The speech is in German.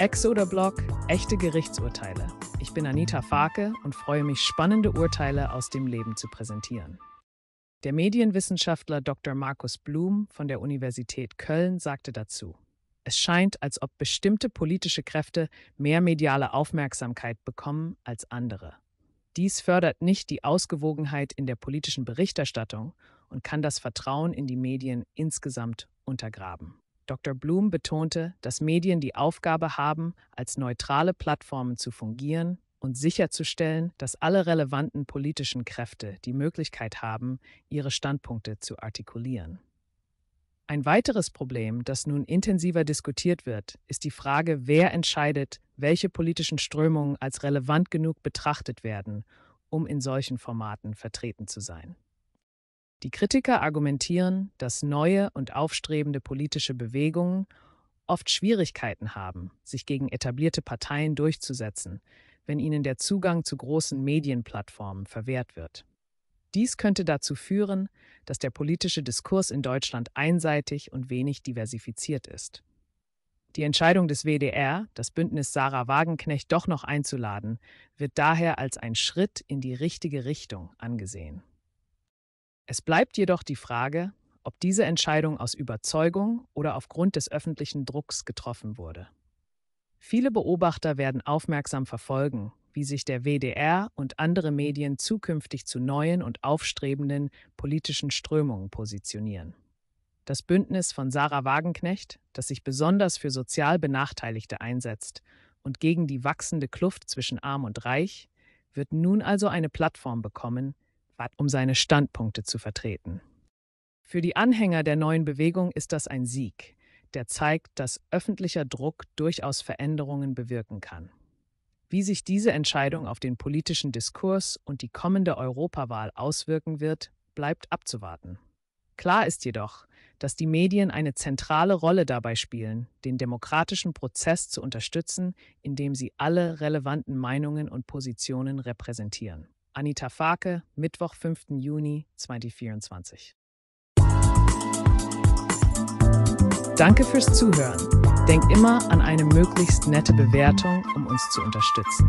Exoder Blog, echte Gerichtsurteile. Ich bin Anita Farke und freue mich, spannende Urteile aus dem Leben zu präsentieren. Der Medienwissenschaftler Dr. Markus Blum von der Universität Köln sagte dazu, es scheint, als ob bestimmte politische Kräfte mehr mediale Aufmerksamkeit bekommen als andere. Dies fördert nicht die Ausgewogenheit in der politischen Berichterstattung und kann das Vertrauen in die Medien insgesamt untergraben. Dr. Blum betonte, dass Medien die Aufgabe haben, als neutrale Plattformen zu fungieren und sicherzustellen, dass alle relevanten politischen Kräfte die Möglichkeit haben, ihre Standpunkte zu artikulieren. Ein weiteres Problem, das nun intensiver diskutiert wird, ist die Frage, wer entscheidet, welche politischen Strömungen als relevant genug betrachtet werden, um in solchen Formaten vertreten zu sein. Die Kritiker argumentieren, dass neue und aufstrebende politische Bewegungen oft Schwierigkeiten haben, sich gegen etablierte Parteien durchzusetzen, wenn ihnen der Zugang zu großen Medienplattformen verwehrt wird. Dies könnte dazu führen, dass der politische Diskurs in Deutschland einseitig und wenig diversifiziert ist. Die Entscheidung des WDR, das Bündnis Sarah Wagenknecht doch noch einzuladen, wird daher als ein Schritt in die richtige Richtung angesehen. Es bleibt jedoch die Frage, ob diese Entscheidung aus Überzeugung oder aufgrund des öffentlichen Drucks getroffen wurde. Viele Beobachter werden aufmerksam verfolgen, wie sich der WDR und andere Medien zukünftig zu neuen und aufstrebenden politischen Strömungen positionieren. Das Bündnis von Sarah Wagenknecht, das sich besonders für sozial Benachteiligte einsetzt und gegen die wachsende Kluft zwischen Arm und Reich, wird nun also eine Plattform bekommen, um seine Standpunkte zu vertreten. Für die Anhänger der neuen Bewegung ist das ein Sieg, der zeigt, dass öffentlicher Druck durchaus Veränderungen bewirken kann. Wie sich diese Entscheidung auf den politischen Diskurs und die kommende Europawahl auswirken wird, bleibt abzuwarten. Klar ist jedoch, dass die Medien eine zentrale Rolle dabei spielen, den demokratischen Prozess zu unterstützen, indem sie alle relevanten Meinungen und Positionen repräsentieren. Anita Farke, Mittwoch, 5. Juni 2024. Danke fürs Zuhören. Denk immer an eine möglichst nette Bewertung, um uns zu unterstützen.